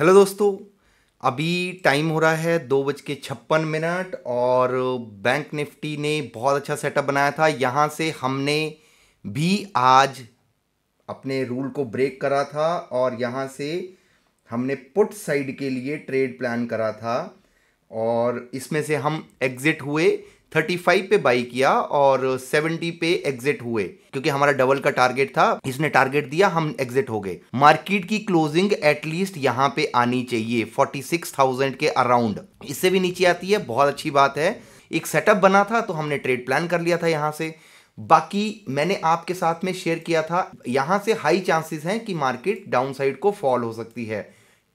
hello दोस्तों अभी time हो रहा है दो बज के छप्पन मिनट और बैंक निफ्टी ने बहुत अच्छा सेटअप बनाया था यहाँ से हमने भी आज अपने रूल को ब्रेक करा था और यहाँ से हमने पुट साइड के लिए ट्रेड प्लान करा था और इसमें से हम एग्ज़िट हुए थर्टी फाइव पे बाई किया और सेवेंटी पे एग्जिट हुए क्योंकि हमारा डबल का टारगेट था इसने टारगेट दिया हम एग्जिट हो गए मार्केट की क्लोजिंग एटलीस्ट यहां पे आनी चाहिए फोर्टी सिक्स थाउजेंड के अराउंड इससे भी नीचे आती है बहुत अच्छी बात है एक सेटअप बना था तो हमने ट्रेड प्लान कर लिया था यहां से बाकी मैंने आपके साथ में शेयर किया था यहां से हाई चांसेस हैं कि मार्केट डाउन साइड को फॉल हो सकती है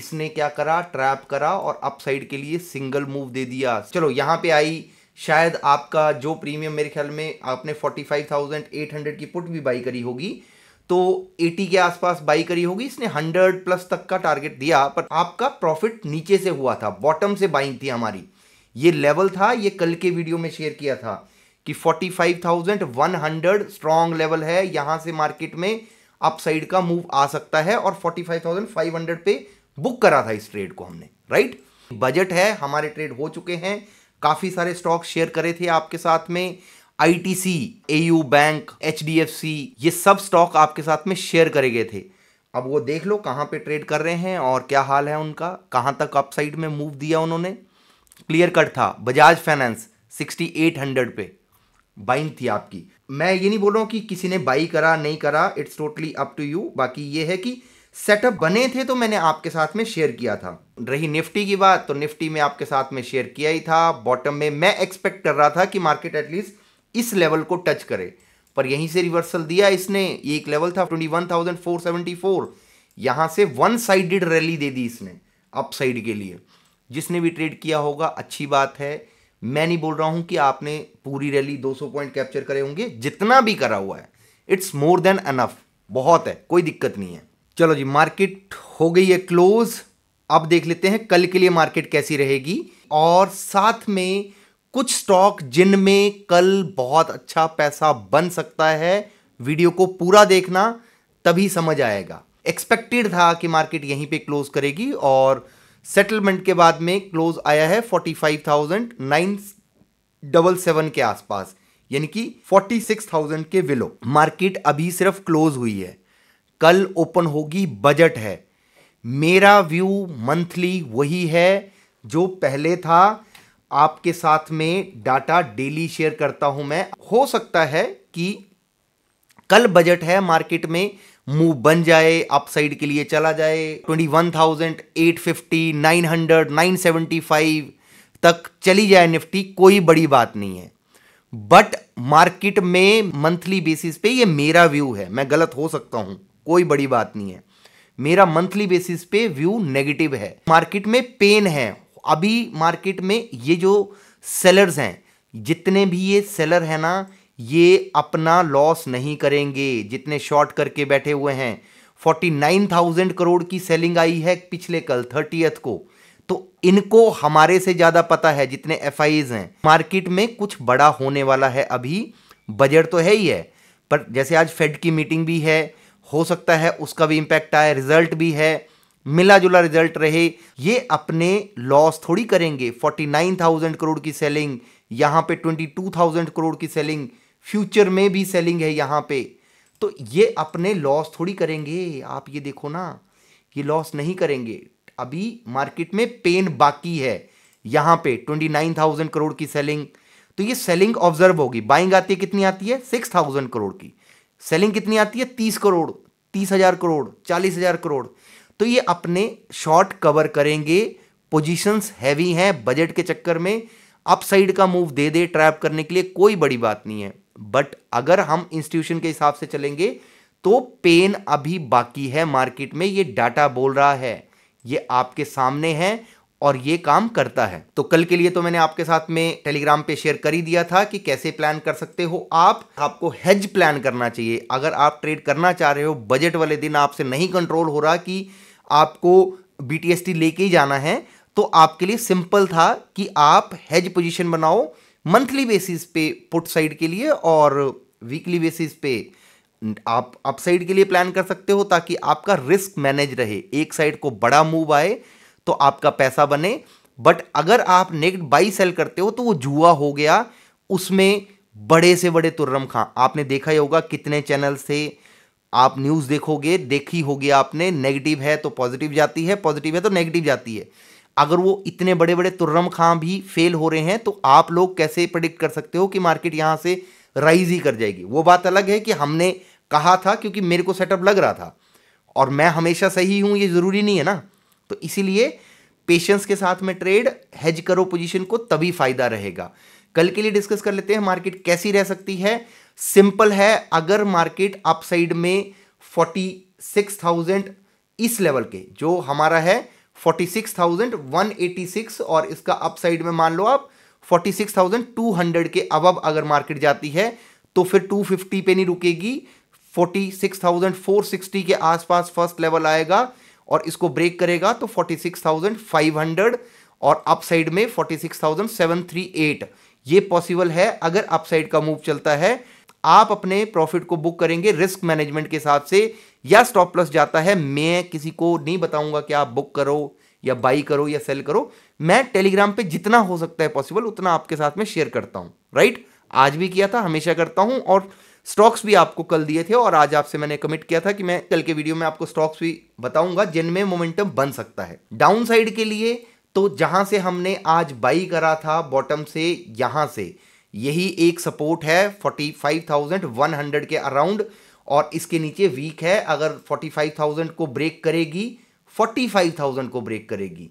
इसने क्या करा ट्रैप करा और अपसाइड के लिए सिंगल मूव दे दिया चलो यहाँ पे आई शायद आपका जो प्रीमियम मेरे ख्याल में आपने forty five thousand eight hundred की पुट भी बाई करी होगी तो 80 के आसपास बाई करी होगी इसने 100 प्लस तक का टारगेट दिया पर आपका प्रॉफिट नीचे से हुआ था बॉटम से बाइंग थी हमारी ये लेवल था ये कल के वीडियो में शेयर किया था कि 45,100 स्ट्रांग लेवल है यहां से मार्केट में अपसाइड का मूव आ सकता है और 45,500 पे बुक करा था इस ट्रेड को हमने राइट बजट है हमारे ट्रेड हो चुके हैं काफ़ी सारे स्टॉक शेयर करे थे आपके साथ में I T C A U bank H D F C ये सब स्टॉक आपके साथ में शेयर करे गए थे अब वो देख लो कहाँ पे ट्रेड कर रहे हैं और क्या हाल है उनका कहाँ तक अपसाइड में मूव दिया उन्होंने क्लियर कट था बजाज फाइनेंस 6800 पे बाइंग थी आपकी मैं ये नहीं बोल रहा हूँ कि किसी ने बाई करा नहीं करा it's totally up to you बाकी ये है कि सेटअप बने थे तो मैंने आपके साथ में शेयर किया था रही निफ्टी की बात तो निफ्टी में आपके साथ में शेयर किया ही था बॉटम में मैं एक्सपेक्ट कर रहा था कि मार्केट एटलीस्ट इस लेवल को टच करे पर यहीं से रिवर्सल दिया इसने ये एक लेवल था twenty one thousand four seventy four यहाँ से वन साइडेड रैली दे दी इसने अप साइड के लिए जिसने भी ट्रेड किया होगा अच्छी बात है मैं नहीं बोल रहा हूँ कि आपने पूरी रैली 200 पॉइंट कैप्चर करे होंगे जितना भी करा हुआ है इट्स मोर देन अनफ बहुत है कोई दिक्कत नहीं है चलो जी मार्केट हो गई है क्लोज अब देख लेते हैं कल के लिए मार्केट कैसी रहेगी और साथ में कुछ स्टॉक जिनमें कल बहुत अच्छा पैसा बन सकता है वीडियो को पूरा देखना तभी समझ आएगा एक्सपेक्टेड था कि मार्केट यहीं पे क्लोज करेगी और सेटलमेंट के बाद में क्लोज आया है forty five thousand nine double seven के आसपास यानी कि फोर्टी सिक्स थाउजेंड के विलो मार्केट अभी सिर्फ क्लोज हुई है कल ओपन होगी बजट है मेरा व्यू मंथली वही है जो पहले था आपके साथ में डाटा डेली शेयर करता हूं मैं हो सकता है कि कल बजट है मार्केट में मूव बन जाए अपसाइड के लिए चला जाए 21,850, 900, 975 तक चली जाए निफ्टी कोई बड़ी बात नहीं है बट मार्केट में मंथली बेसिस पे ये मेरा व्यू है मैं गलत हो सकता हूं कोई बड़ी बात नहीं है मेरा मंथली बेसिस पे व्यू नेगेटिव है मार्केट में पेन है अभी मार्केट में ये जो सेलर्स हैं जितने भी ये सेलर हैं ना ये अपना लॉस नहीं करेंगे जितने शॉर्ट करके बैठे हुए हैं 49,000 करोड़ की सेलिंग आई है पिछले कल थर्टी को तो इनको हमारे से ज़्यादा पता है जितने एफ हैं मार्केट में कुछ बड़ा होने वाला है अभी बजट तो है ही है पर जैसे आज फेड की मीटिंग भी है हो सकता है उसका भी इम्पैक्ट आए रिजल्ट भी है मिला जुला रिजल्ट रहे ये अपने लॉस थोड़ी करेंगे 49,000 करोड़ की सेलिंग यहाँ पे 22,000 करोड़ की सेलिंग फ्यूचर में भी सेलिंग है यहाँ पे तो ये अपने लॉस थोड़ी करेंगे आप ये देखो ना ये लॉस नहीं करेंगे अभी मार्केट में पेन बाकी है यहाँ पे 29,000 करोड़ की सेलिंग तो ये सेलिंग ऑब्जर्व होगी बाइंग आती है कितनी आती है थाउजेंड करोड़ की सेलिंग कितनी आती है तीस करोड़ तीस हजार करोड़ चालीस हजार करोड़ तो ये अपने शॉर्ट कवर करेंगे पोजीशंस हैवी हैं बजट के चक्कर में अपसाइड का मूव दे दे ट्रैप करने के लिए कोई बड़ी बात नहीं है बट अगर हम इंस्टीट्यूशन के हिसाब से चलेंगे तो पेन अभी बाकी है मार्केट में ये डाटा बोल रहा है ये आपके सामने है और ये काम करता है तो कल के लिए तो मैंने आपके साथ में टेलीग्राम पे शेयर कर ही दिया था कि कैसे प्लान कर सकते हो आप आपको हेज प्लान करना चाहिए अगर आप ट्रेड करना चाह रहे हो बजट वाले दिन आपसे नहीं कंट्रोल हो रहा कि आपको बी लेके ही जाना है तो आपके लिए सिंपल था कि आप हेज पोजिशन बनाओ मंथली बेसिस पे पुट साइड के लिए और वीकली बेसिस पे आप अपसाइड के लिए प्लान कर सकते हो ताकि आपका रिस्क मैनेज रहे एक साइड को बड़ा मूव आए तो आपका पैसा बने बट अगर आप नेक्स्ट बाई सेल करते हो तो वो जुआ हो गया उसमें बड़े से बड़े तुर्रम खां आपने देखा ही होगा कितने चैनल से आप न्यूज़ देखोगे देखी होगी आपने नेगेटिव है तो पॉजिटिव जाती है पॉजिटिव है तो नेगेटिव जाती है अगर वो इतने बड़े बड़े तुर्रम खां भी फेल हो रहे हैं तो आप लोग कैसे प्रडिक्ट कर सकते हो कि मार्केट यहाँ से राइज ही कर जाएगी वो बात अलग है कि हमने कहा था क्योंकि मेरे को सेटअप लग रहा था और मैं हमेशा सही हूँ ये ज़रूरी नहीं है ना तो इसीलिए पेशेंस के साथ में ट्रेड हेज करो पोजीशन को तभी फायदा रहेगा कल के लिए डिस्कस कर लेते हैं मार्केट कैसी रह सकती है सिंपल है अगर मार्केट अपसाइड में 46,000 इस लेवल के जो हमारा है 46,186 और इसका अपसाइड में मान लो आप 46,200 के अब अगर मार्केट जाती है तो फिर 250 पे नहीं रुकेगी 46,460 के आसपास फर्स्ट लेवल आएगा और इसको ब्रेक करेगा तो 46,500 और अपसाइड में 46,738 ये पॉसिबल है अगर अपसाइड का मूव चलता है आप अपने प्रॉफिट को बुक करेंगे रिस्क मैनेजमेंट के हिसाब से या स्टॉप लॉस जाता है मैं किसी को नहीं बताऊंगा कि आप बुक करो या बाई करो या सेल करो मैं टेलीग्राम पे जितना हो सकता है पॉसिबल उतना आपके साथ में शेयर करता हूं राइट आज भी किया था हमेशा करता हूं और स्टॉक्स भी आपको कल दिए थे और आज आपसे मैंने कमिट किया था कि मैं कल के वीडियो में आपको स्टॉक्स भी बताऊंगा जिनमें मोमेंटम बन सकता है डाउन साइड के लिए तो जहां से हमने आज बाई करा था बॉटम से यहां से यही एक सपोर्ट है 45,100 के अराउंड और इसके नीचे वीक है अगर 45,000 को ब्रेक करेगी 45,000 को ब्रेक करेगी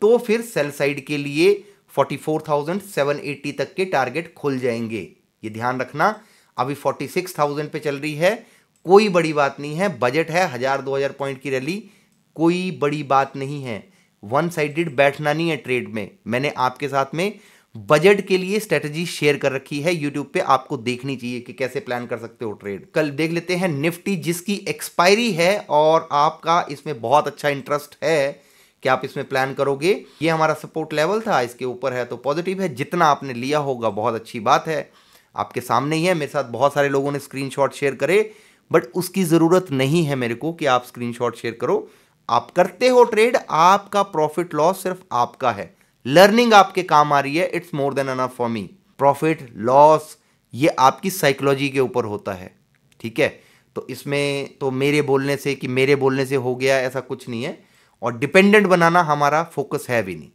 तो फिर सेल साइड के लिए 44,780 तक के टारगेट खुल जाएंगे ये ध्यान रखना अभी फोर्टी सिक्स थाउजेंड पे चल रही है कोई बड़ी बात नहीं है बजट है हज़ार दो हज़ार पॉइंट की रैली कोई बड़ी बात नहीं है वन साइडेड बैठना नहीं है ट्रेड में मैंने आपके साथ में बजट के लिए स्ट्रेटजी शेयर कर रखी है यूट्यूब पे आपको देखनी चाहिए कि कैसे प्लान कर सकते हो ट्रेड कल देख लेते हैं निफ्टी जिसकी एक्सपायरी है और आपका इसमें बहुत अच्छा इंटरेस्ट है कि आप इसमें प्लान करोगे ये हमारा सपोर्ट लेवल था इसके ऊपर है तो पॉजिटिव है जितना आपने लिया होगा बहुत अच्छी बात है आपके सामने ही है मेरे साथ बहुत सारे लोगों ने स्क्रीनशॉट शेयर करे बट उसकी ज़रूरत नहीं है मेरे को कि आप स्क्रीनशॉट शेयर करो आप करते हो ट्रेड आपका प्रॉफिट लॉस सिर्फ आपका है लर्निंग आपके काम आ रही है it's more than enough for me profit loss ये आपकी साइकोलॉजी के ऊपर होता है ठीक है तो इसमें तो मेरे बोलने से कि मेरे बोलने से हो गया ऐसा कुछ नहीं है और डिपेंडेंट बनाना हमारा फोकस है भी नहीं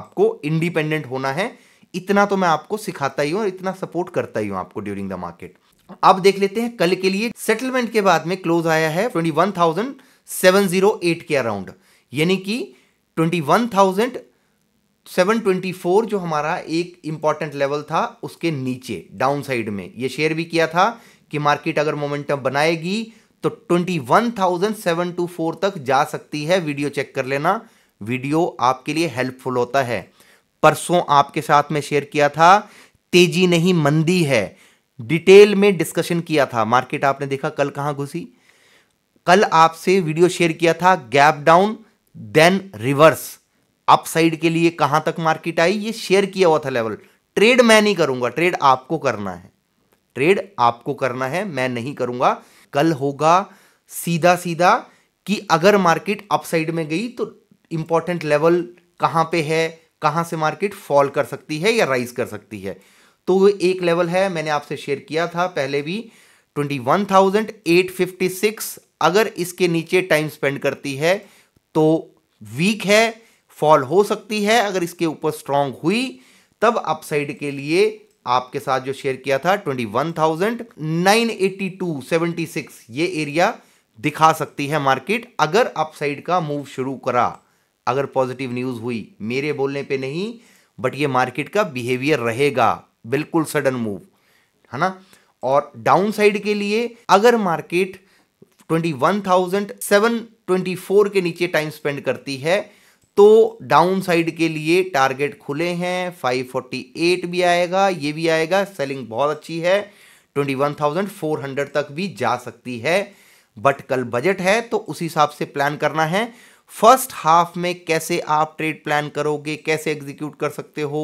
आपको इंडिपेंडेंट होना है इतना तो मैं आपको सिखाता ही हूँ और इतना सपोर्ट करता ही हूँ आपको ड्यूरिंग द मार्केट अब देख लेते हैं कल के लिए सेटलमेंट के बाद में क्लोज आया है twenty one thousand seven zero eight के अराउंड यानी कि twenty one thousand seven twenty four जो हमारा एक इंपॉर्टेंट लेवल था उसके नीचे डाउन साइड में ये शेयर भी किया था कि मार्केट अगर मोमेंटम बनाएगी तो twenty one thousand seven two four तक जा सकती है वीडियो चेक कर लेना वीडियो आपके लिए हेल्पफुल होता है परसों आपके साथ में शेयर किया था तेजी नहीं मंदी है डिटेल में डिस्कशन किया था मार्केट आपने देखा कल कहां घुसी कल आपसे वीडियो शेयर किया था gap down then reverse upside के लिए कहां तक मार्केट आई ये शेयर किया हुआ था लेवल ट्रेड मैं नहीं करूंगा ट्रेड आपको करना है ट्रेड आपको करना है मैं नहीं करूंगा कल होगा सीधा सीधा कि अगर मार्केट अपसाइड में गई तो इंपॉर्टेंट लेवल कहां पे है कहाँ से मार्केट फॉल कर सकती है या राइज कर सकती है तो एक लेवल है मैंने आपसे शेयर किया था पहले भी 21,856 अगर इसके नीचे टाइम स्पेंड करती है तो वीक है फॉल हो सकती है अगर इसके ऊपर स्ट्रांग हुई तब अपसाइड के लिए आपके साथ जो शेयर किया था सेवेंटी सिक्स ये एरिया दिखा सकती है मार्केट अगर अपसाइड का मूव शुरू करा अगर पॉजिटिव न्यूज़ हुई मेरे बोलने पे नहीं बट ये मार्केट का बिहेवियर रहेगा बिल्कुल सडन मूव है ना और डाउन साइड के लिए अगर मार्केट 21,724 के नीचे टाइम स्पेंड करती है तो डाउन साइड के लिए टारगेट खुले हैं 548 भी आएगा ये भी आएगा सेलिंग बहुत अच्छी है 21,400 तक भी जा सकती है बट कल बजट है तो उस हिसाब से प्लान करना है फर्स्ट हाफ में कैसे आप ट्रेड प्लान करोगे कैसे एग्जीक्यूट कर सकते हो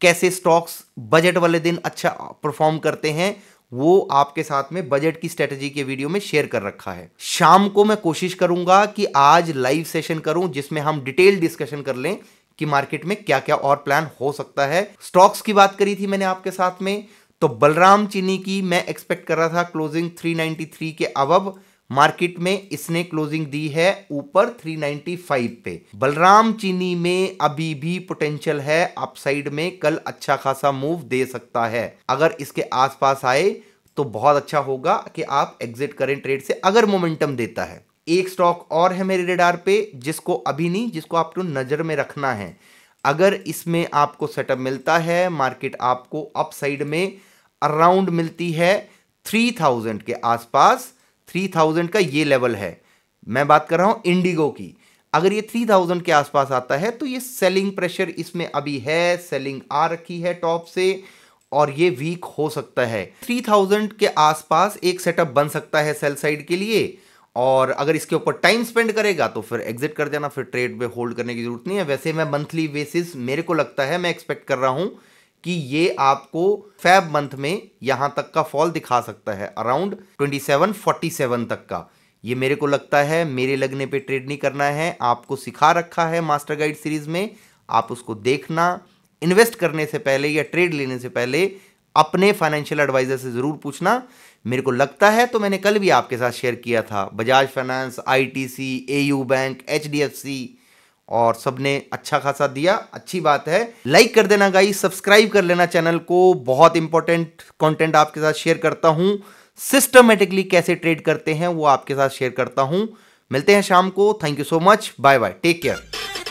कैसे स्टॉक्स बजट वाले दिन अच्छा परफॉर्म करते हैं वो आपके साथ में बजट की स्ट्रेटजी के वीडियो में शेयर कर रखा है शाम को मैं कोशिश करूंगा कि आज लाइव सेशन करूं जिसमें हम डिटेल डिस्कशन कर लें कि मार्केट में क्या क्या और प्लान हो सकता है स्टॉक्स की बात करी थी मैंने आपके साथ में तो बलराम चीनी की मैं एक्सपेक्ट कर रहा था क्लोजिंग 393 के अब मार्केट में इसने क्लोजिंग दी है ऊपर 395 पे बलराम चीनी में अभी भी पोटेंशियल है अपसाइड में कल अच्छा खासा मूव दे सकता है अगर इसके आसपास आए तो बहुत अच्छा होगा कि आप एग्जिट करें ट्रेड से अगर मोमेंटम देता है एक स्टॉक और है मेरे रेडार पे जिसको अभी नहीं जिसको आपको नज़र में रखना है अगर इसमें आपको सेटअप मिलता है मार्केट आपको अपसाइड में अराउंड मिलती है थ्री के आसपास थ्री थाउजेंड का ये लेवल है मैं बात कर रहा हूँ इंडिगो की अगर ये थ्री थाउजेंड के आसपास आता है तो ये सेलिंग प्रेशर इसमें अभी है सेलिंग आ रखी है टॉप से और ये वीक हो सकता है थ्री थाउजेंड के आसपास एक सेटअप बन सकता है सेल साइड के लिए और अगर इसके ऊपर टाइम स्पेंड करेगा तो फिर एग्जिट कर जाना फिर ट्रेड पे होल्ड करने की जरूरत नहीं है वैसे मैं मंथली बेसिस मेरे को लगता है मैं एक्सपेक्ट कर रहा हूँ कि ये आपको फैब मंथ में यहां तक का फॉल दिखा सकता है अराउंड 27 47 तक का ये मेरे को लगता है मेरे लगने पे ट्रेड नहीं करना है आपको सिखा रखा है मास्टर गाइड सीरीज में आप उसको देखना इन्वेस्ट करने से पहले या ट्रेड लेने से पहले अपने फाइनेंशियल एडवाइजर से ज़रूर पूछना मेरे को लगता है तो मैंने कल भी आपके साथ शेयर किया था Bajaj finance ITC AU bank HDFC और सबने अच्छा खासा दिया अच्छी बात है लाइक कर देना गाई सब्सक्राइब कर लेना चैनल को बहुत इंपॉर्टेंट कंटेंट आपके साथ शेयर करता हूं सिस्टमेटिकली कैसे ट्रेड करते हैं वो आपके साथ शेयर करता हूं मिलते हैं शाम को thank you so much bye bye take care